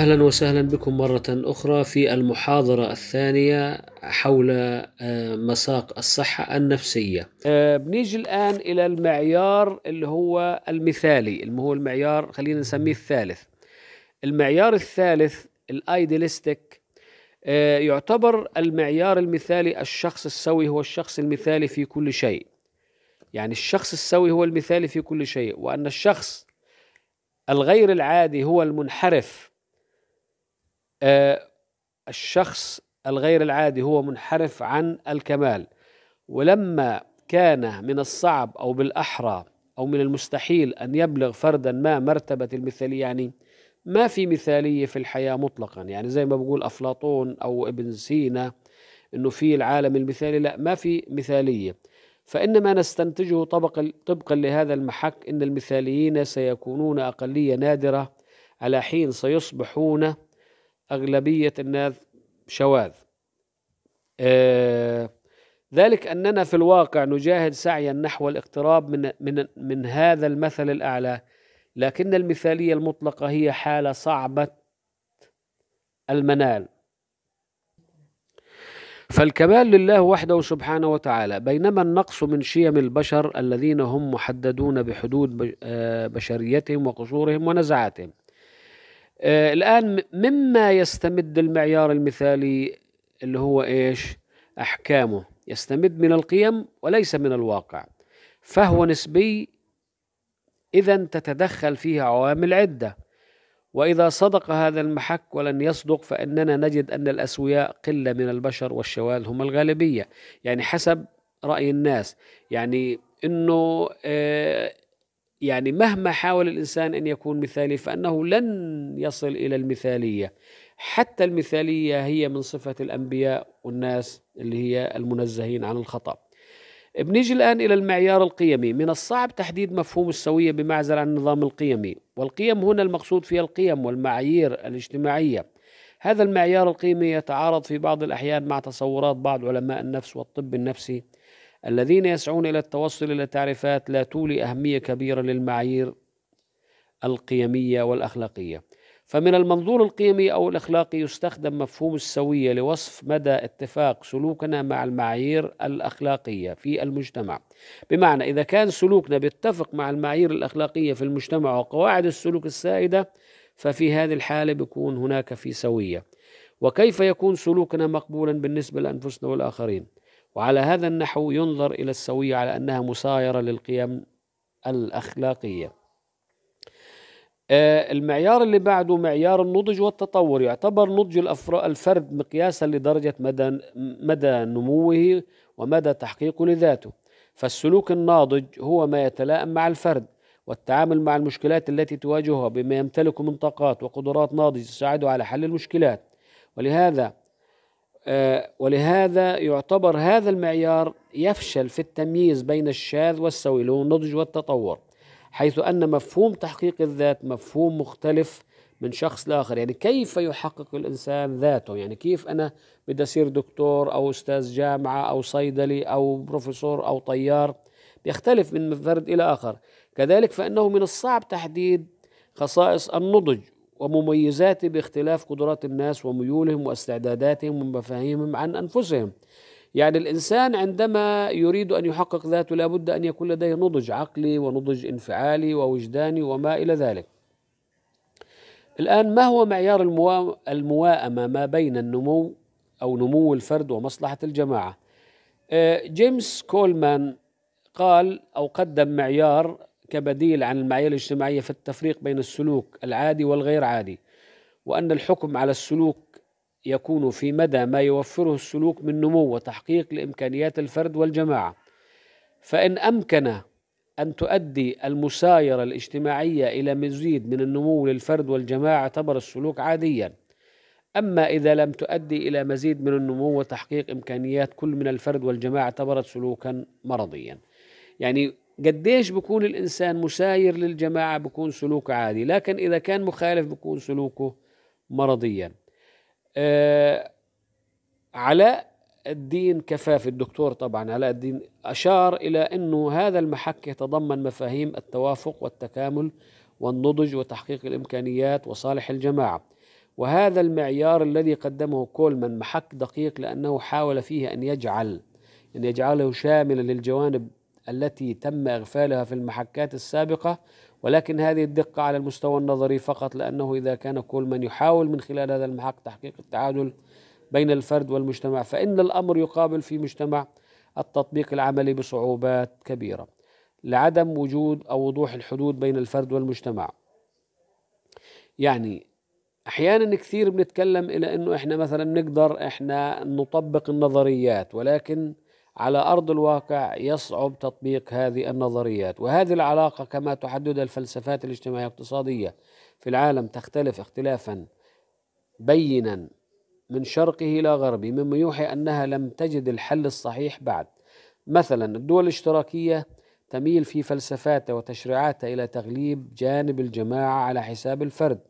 أهلا وسهلا بكم مرة أخرى في المحاضرة الثانية حول آه، مساق الصحة النفسية آه، بنيجي الآن إلى المعيار اللي هو المثالي اللي هو المعيار خلينا نسميه الثالث المعيار الثالث الايديالستيك آه، يعتبر المعيار المثالي الشخص السوي هو الشخص المثالي في كل شيء يعني الشخص السوي هو المثالي في كل شيء وأن الشخص الغير العادي هو المنحرف آه، الشخص الغير العادي هو منحرف عن الكمال ولما كان من الصعب او بالاحرى او من المستحيل ان يبلغ فردا ما مرتبه المثاليه يعني ما في مثاليه في الحياه مطلقا يعني زي ما بقول افلاطون او ابن سينا انه في العالم المثالي لا ما في مثاليه فانما نستنتجه طبقا طبقا لهذا المحك ان المثاليين سيكونون اقليه نادره على حين سيصبحون أغلبية الناس شواذ آه ذلك أننا في الواقع نجاهد سعيا نحو الاقتراب من, من, من هذا المثل الأعلى لكن المثالية المطلقة هي حالة صعبة المنال فالكمال لله وحده سبحانه وتعالى بينما النقص من شيم البشر الذين هم محددون بحدود آه، بشريتهم وقصورهم ونزعاتهم آه، الآن مما يستمد المعيار المثالي اللي هو إيش أحكامه يستمد من القيم وليس من الواقع فهو نسبي إذا تتدخل فيه عوامل عدة وإذا صدق هذا المحك ولن يصدق فإننا نجد أن الأسوياء قلة من البشر والشواذ هم الغالبية يعني حسب رأي الناس يعني أنه آه، يعني مهما حاول الانسان ان يكون مثالي فانه لن يصل الى المثاليه حتى المثاليه هي من صفه الانبياء والناس اللي هي المنزهين عن الخطا بنيجي الان الى المعيار القيمي من الصعب تحديد مفهوم السويه بمعزل عن النظام القيمي والقيم هنا المقصود فيها القيم والمعايير الاجتماعيه هذا المعيار القيمي يتعارض في بعض الاحيان مع تصورات بعض علماء النفس والطب النفسي الذين يسعون إلى التوصل إلى تعريفات لا تولي أهمية كبيرة للمعايير القيمية والأخلاقية فمن المنظور القيمي أو الأخلاقي يستخدم مفهوم السوية لوصف مدى اتفاق سلوكنا مع المعايير الأخلاقية في المجتمع بمعنى إذا كان سلوكنا بيتفق مع المعايير الأخلاقية في المجتمع وقواعد السلوك السائدة ففي هذه الحالة بيكون هناك في سوية وكيف يكون سلوكنا مقبولا بالنسبة لأنفسنا والآخرين وعلى هذا النحو ينظر إلى السوية على أنها مسايرة للقيم الأخلاقية آه، المعيار اللي بعده معيار النضج والتطور يعتبر نضج الفرد مقياسا لدرجة مدى, مدى نموه ومدى تحقيقه لذاته فالسلوك الناضج هو ما يتلائم مع الفرد والتعامل مع المشكلات التي تواجهها بما يمتلك من طاقات وقدرات ناضجة تساعده على حل المشكلات ولهذا آه، ولهذا يعتبر هذا المعيار يفشل في التمييز بين الشاذ والسوي اللي هو النضج والتطور حيث أن مفهوم تحقيق الذات مفهوم مختلف من شخص لآخر يعني كيف يحقق الإنسان ذاته يعني كيف أنا بدي أصير دكتور أو أستاذ جامعة أو صيدلي أو بروفيسور أو طيار بيختلف من فرد إلى آخر كذلك فإنه من الصعب تحديد خصائص النضج ومميزاته باختلاف قدرات الناس وميولهم واستعداداتهم ومفاهيمهم عن انفسهم يعني الانسان عندما يريد ان يحقق ذاته لابد ان يكون لديه نضج عقلي ونضج انفعالي ووجداني وما الى ذلك الان ما هو معيار المواءمه ما بين النمو او نمو الفرد ومصلحه الجماعه آه، جيمس كولمان قال او قدم معيار كبديل عن المعايير الاجتماعية في التفريق بين السلوك العادي والغير عادي وأن الحكم على السلوك يكون في مدى ما يوفره السلوك من نمو وتحقيق لإمكانيات الفرد والجماعة فإن أمكن أن تؤدي المسايرة الاجتماعية إلى مزيد من النمو للفرد والجماعة اعتبر السلوك عاديا أما إذا لم تؤدي إلى مزيد من النمو وتحقيق إمكانيات كل من الفرد والجماعة اعتبرت سلوكا مرضيا يعني قديش بكون الإنسان مساير للجماعة بكون سلوكه عادي لكن إذا كان مخالف بكون سلوكه مرضيا آه علاء الدين كفافي الدكتور طبعا علاء الدين أشار إلى أنه هذا المحك يتضمن مفاهيم التوافق والتكامل والنضج وتحقيق الإمكانيات وصالح الجماعة وهذا المعيار الذي قدمه كولمان محك دقيق لأنه حاول فيه أن يجعل أن يجعله شاملا للجوانب التي تم إغفالها في المحكات السابقة ولكن هذه الدقة على المستوى النظري فقط لأنه إذا كان كل من يحاول من خلال هذا المحك تحقيق التعادل بين الفرد والمجتمع فإن الأمر يقابل في مجتمع التطبيق العملي بصعوبات كبيرة لعدم وجود أو وضوح الحدود بين الفرد والمجتمع يعني احيانا كثير بنتكلم الى انه احنا مثلا نقدر احنا نطبق النظريات ولكن على ارض الواقع يصعب تطبيق هذه النظريات وهذه العلاقه كما تحددها الفلسفات الاجتماعيه الاقتصاديه في العالم تختلف اختلافا بينا من شرقه الى غربه مما يوحي انها لم تجد الحل الصحيح بعد مثلا الدول الاشتراكيه تميل في فلسفاتها وتشريعاتها الى تغليب جانب الجماعه على حساب الفرد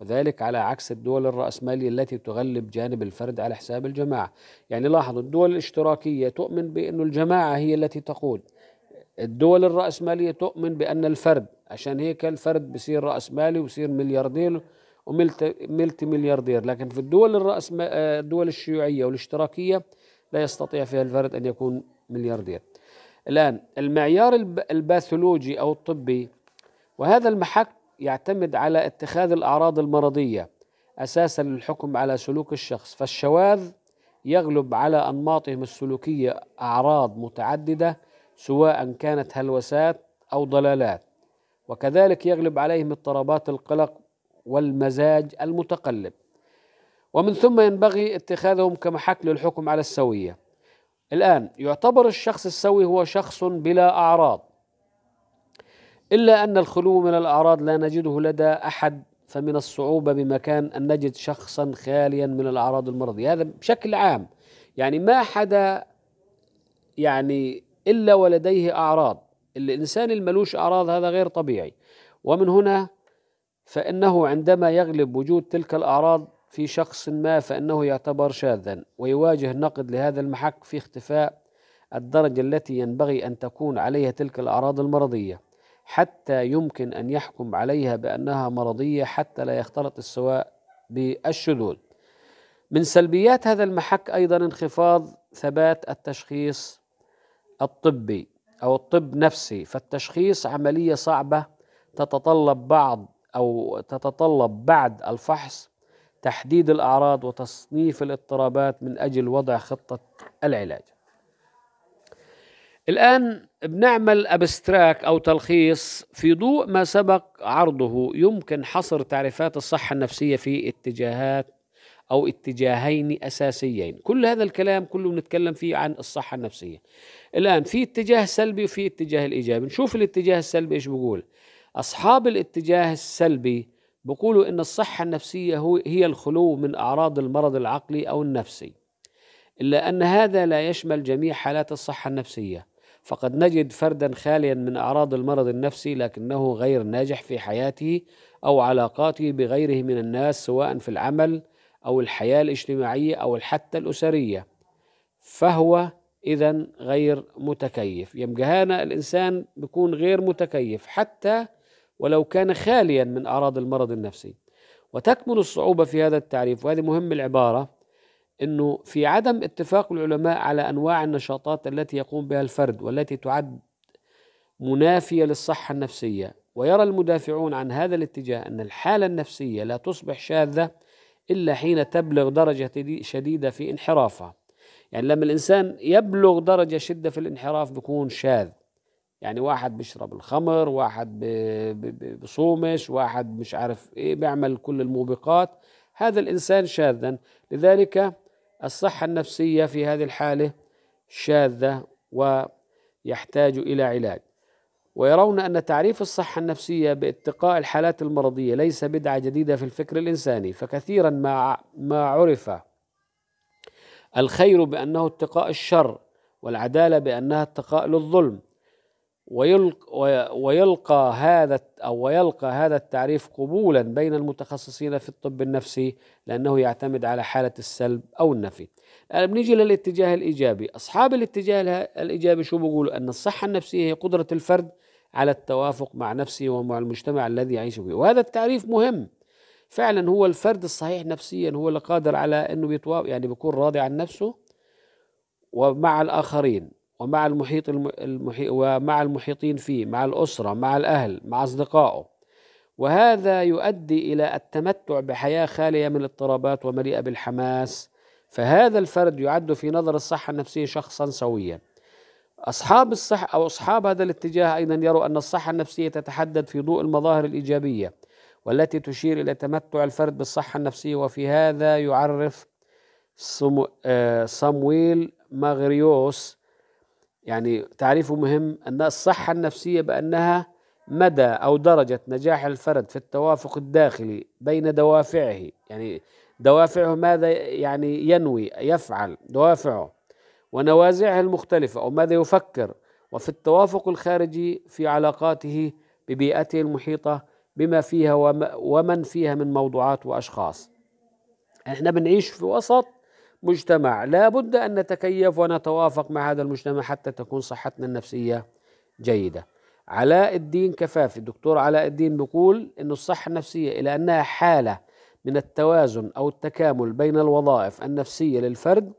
وذلك على عكس الدول الرأسمالية التي تغلب جانب الفرد على حساب الجماعة يعني لاحظوا الدول الاشتراكية تؤمن بأن الجماعة هي التي تقود الدول الرأسمالية تؤمن بأن الفرد عشان هيك الفرد بصير رأسمالي وبصير ملياردير وملتي ملياردير لكن في الدول آه، الدول الشيوعية والاشتراكية لا يستطيع فيها الفرد أن يكون ملياردير الآن المعيار الباثولوجي أو الطبي وهذا المحك يعتمد على اتخاذ الأعراض المرضية أساسا للحكم على سلوك الشخص فالشواذ يغلب على أنماطهم السلوكية أعراض متعددة سواء كانت هلوسات أو ضلالات وكذلك يغلب عليهم اضطرابات القلق والمزاج المتقلب ومن ثم ينبغي اتخاذهم كمحك للحكم على السوية الآن يعتبر الشخص السوي هو شخص بلا أعراض إلا أن الخلو من الأعراض لا نجده لدى أحد فمن الصعوبة بمكان أن نجد شخصا خاليا من الأعراض المرضية هذا بشكل عام يعني ما حدا يعني إلا ولديه أعراض الإنسان الملوش أعراض هذا غير طبيعي ومن هنا فإنه عندما يغلب وجود تلك الأعراض في شخص ما فإنه يعتبر شاذا ويواجه نقد لهذا المحك في اختفاء الدرجة التي ينبغي أن تكون عليها تلك الأعراض المرضية حتى يمكن أن يحكم عليها بأنها مرضية حتى لا يختلط السواء بالشذوذ من سلبيات هذا المحك أيضا انخفاض ثبات التشخيص الطبي أو الطب نفسي فالتشخيص عملية صعبة تتطلب بعض أو تتطلب بعد الفحص تحديد الأعراض وتصنيف الاضطرابات من أجل وضع خطة العلاج الآن بنعمل أبستراك أو تلخيص في ضوء ما سبق عرضه يمكن حصر تعريفات الصحة النفسية في اتجاهات أو اتجاهين أساسيين كل هذا الكلام كله بنتكلم فيه عن الصحة النفسية الآن في اتجاه سلبي وفي اتجاه الإيجابي نشوف الاتجاه السلبي إيش بقول أصحاب الاتجاه السلبي بقولوا إن الصحة النفسية هو هي الخلو من أعراض المرض العقلي أو النفسي إلا أن هذا لا يشمل جميع حالات الصحة النفسية فقد نجد فردا خاليا من اعراض المرض النفسي لكنه غير ناجح في حياته او علاقاته بغيره من الناس سواء في العمل او الحياه الاجتماعيه او حتى الاسريه فهو اذا غير متكيف يبقى هنا الانسان بيكون غير متكيف حتى ولو كان خاليا من اعراض المرض النفسي وتكمن الصعوبه في هذا التعريف وهذه مهم العباره انه في عدم اتفاق العلماء على انواع النشاطات التي يقوم بها الفرد والتي تعد منافيه للصحه النفسيه ويرى المدافعون عن هذا الاتجاه ان الحاله النفسيه لا تصبح شاذه الا حين تبلغ درجه شديده في انحرافها يعني لما الانسان يبلغ درجه شده في الانحراف بيكون شاذ يعني واحد بيشرب الخمر واحد بصومش واحد مش عارف ايه بيعمل كل الموبقات هذا الانسان شاذا لذلك الصحة النفسية في هذه الحالة شاذة ويحتاج إلى علاج ويرون أن تعريف الصحة النفسية باتقاء الحالات المرضية ليس بدعة جديدة في الفكر الإنساني فكثيرا ما ما عرف الخير بأنه اتقاء الشر والعدالة بأنها اتقاء للظلم ويلقى, ويلقى هذا او ويلقى هذا التعريف قبولا بين المتخصصين في الطب النفسي لانه يعتمد على حاله السلب او النفي. الان آه، بنيجي للاتجاه الايجابي، اصحاب الاتجاه الايجابي شو بيقولوا؟ ان الصحه النفسيه هي قدره الفرد على التوافق مع نفسه ومع المجتمع الذي يعيش فيه، وهذا التعريف مهم. فعلا هو الفرد الصحيح نفسيا هو اللي قادر على انه يعني بيكون راضي عن نفسه ومع الاخرين ومع المحيط المحي... ومع المحيطين فيه مع الأسرة مع الأهل مع أصدقائه وهذا يؤدي إلى التمتع بحياة خالية من الاضطرابات ومليئة بالحماس فهذا الفرد يعد في نظر الصحة النفسية شخصا سويا أصحاب الصحة أو أصحاب هذا الاتجاه أيضا يروا أن الصحة النفسية تتحدد في ضوء المظاهر الإيجابية والتي تشير إلى تمتع الفرد بالصحة النفسية وفي هذا يعرف سمويل آه، ماغريوس يعني تعريفه مهم أن الصحة النفسية بأنها مدى أو درجة نجاح الفرد في التوافق الداخلي بين دوافعه يعني دوافعه ماذا يعني ينوي يفعل دوافعه ونوازعه المختلفة أو ماذا يفكر وفي التوافق الخارجي في علاقاته ببيئته المحيطة بما فيها ومن فيها من موضوعات وأشخاص احنا بنعيش في وسط مجتمع لا بد أن نتكيف ونتوافق مع هذا المجتمع حتى تكون صحتنا النفسية جيدة علاء الدين كفافي الدكتور علاء الدين بيقول أن الصحة النفسية إلى أنها حالة من التوازن أو التكامل بين الوظائف النفسية للفرد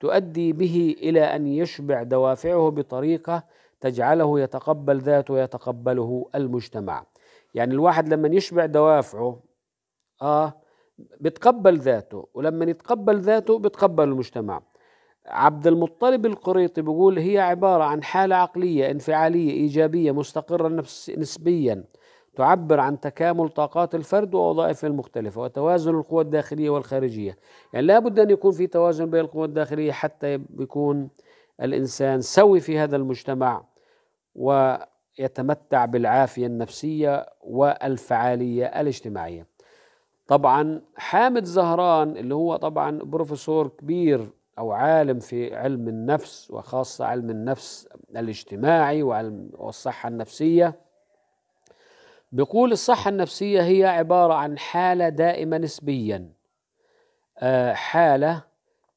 تؤدي به إلى أن يشبع دوافعه بطريقة تجعله يتقبل ذاته ويتقبله المجتمع يعني الواحد لما يشبع دوافعه آه بتقبل ذاته ولما يتقبل ذاته بتقبل المجتمع عبد المطلب القريطي بيقول هي عبارة عن حالة عقلية انفعالية إيجابية مستقرة نسبيا تعبر عن تكامل طاقات الفرد ووظائفه المختلفة وتوازن القوى الداخلية والخارجية يعني لا بد أن يكون في توازن بين القوى الداخلية حتى يكون الإنسان سوي في هذا المجتمع ويتمتع بالعافية النفسية والفعالية الاجتماعية طبعا حامد زهران اللي هو طبعا بروفيسور كبير أو عالم في علم النفس وخاصة علم النفس الاجتماعي وعلم والصحة النفسية بيقول الصحة النفسية هي عبارة عن حالة دائمة نسبيا آه، حالة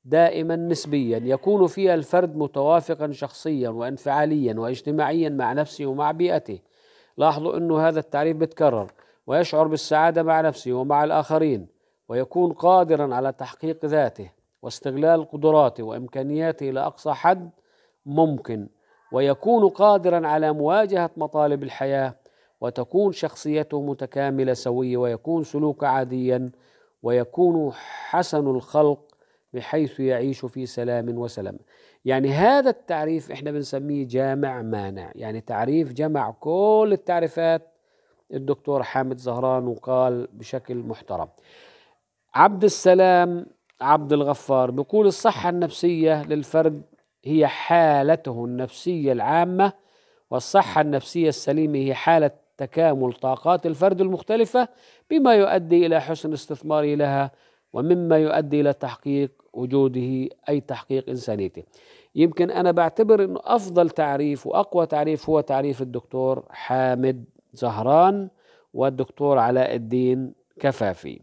دائما نسبيا يكون فيها الفرد متوافقا شخصيا وانفعاليا واجتماعيا مع نفسه ومع بيئته لاحظوا انه هذا التعريف بتكرر ويشعر بالسعاده مع نفسه ومع الاخرين ويكون قادرا على تحقيق ذاته واستغلال قدراته وامكانياته الى اقصى حد ممكن ويكون قادرا على مواجهه مطالب الحياه وتكون شخصيته متكامله سويه ويكون سلوكه عاديا ويكون حسن الخلق بحيث يعيش في سلام وسلام يعني هذا التعريف احنا بنسميه جامع مانع يعني تعريف جمع كل التعريفات الدكتور حامد زهران وقال بشكل محترم عبد السلام عبد الغفار بيقول الصحة النفسية للفرد هي حالته النفسية العامة والصحة النفسية السليمة هي حالة تكامل طاقات الفرد المختلفة بما يؤدي إلى حسن استثماره لها ومما يؤدي إلى تحقيق وجوده أي تحقيق إنسانيته يمكن أنا بعتبر أنه أفضل تعريف وأقوى تعريف هو تعريف الدكتور حامد زهران والدكتور علاء الدين كفافي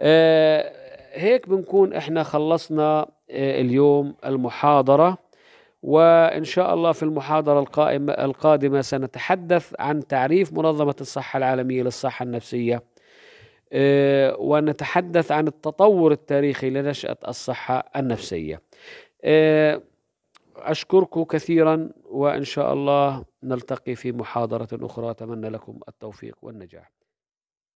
آه، هيك بنكون احنا خلصنا آه، اليوم المحاضرة وإن شاء الله في المحاضرة القائمة القادمة سنتحدث عن تعريف منظمة الصحة العالمية للصحة النفسية آه، ونتحدث عن التطور التاريخي لنشأة الصحة النفسية أشكركم كثيرا وإن شاء الله نلتقي في محاضرة أخرى أتمنى لكم التوفيق والنجاح